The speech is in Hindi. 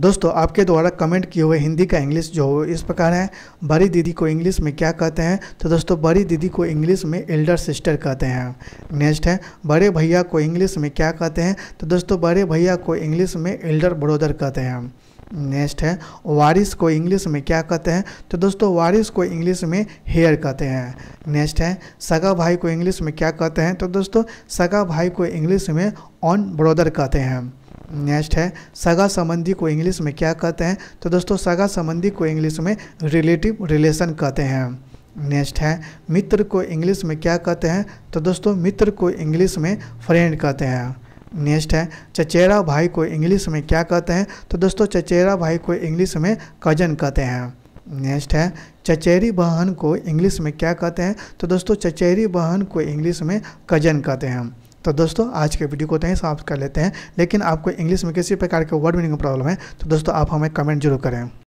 दोस्तों आपके द्वारा कमेंट किए हुए हिंदी का इंग्लिश जो इस प्रकार है बड़ी दीदी को इंग्लिश में क्या कहते हैं तो दोस्तों बड़ी दीदी को इंग्लिश में एल्डर सिस्टर कहते हैं नेक्स्ट है बड़े भैया को इंग्लिश में क्या कहते हैं तो दोस्तों बड़े भैया को इंग्लिश में एल्डर ब्रोदर कहते हैं नेक्स्ट है वारिस को इंग्लिश में क्या कहते हैं तो दोस्तों वारिस को इंग्लिश में हेयर कहते हैं नेक्स्ट है सगा भाई को इंग्लिश में क्या कहते हैं तो दोस्तों सगा भाई को इंग्लिश में ऑन ब्रोदर कहते हैं नेक्स्ट है सगा संबंधी को इंग्लिश में क्या कहते हैं तो दोस्तों सगा संबंधी को इंग्लिश में रिलेटिव रिलेशन कहते हैं नेक्स्ट है मित्र को इंग्लिश में क्या कहते हैं तो दोस्तों मित्र को इंग्लिश में फ्रेंड कहते हैं नेक्स्ट है चचेरा भाई को इंग्लिश में क्या कहते हैं तो दोस्तों चचेरा भाई को इंग्लिश में कजन कहते हैं नेक्स्ट है चचेरी बहन को इंग्लिश में क्या कहते हैं तो दोस्तों चचेरी बहन को इंग्लिश में कजन कहते हैं तो दोस्तों आज के वीडियो को तो यहीं समाप्त कर लेते हैं लेकिन आपको इंग्लिश में किसी प्रकार के वर्ड मीनिंग प्रॉब्लम है तो दोस्तों आप हमें कमेंट जरूर करें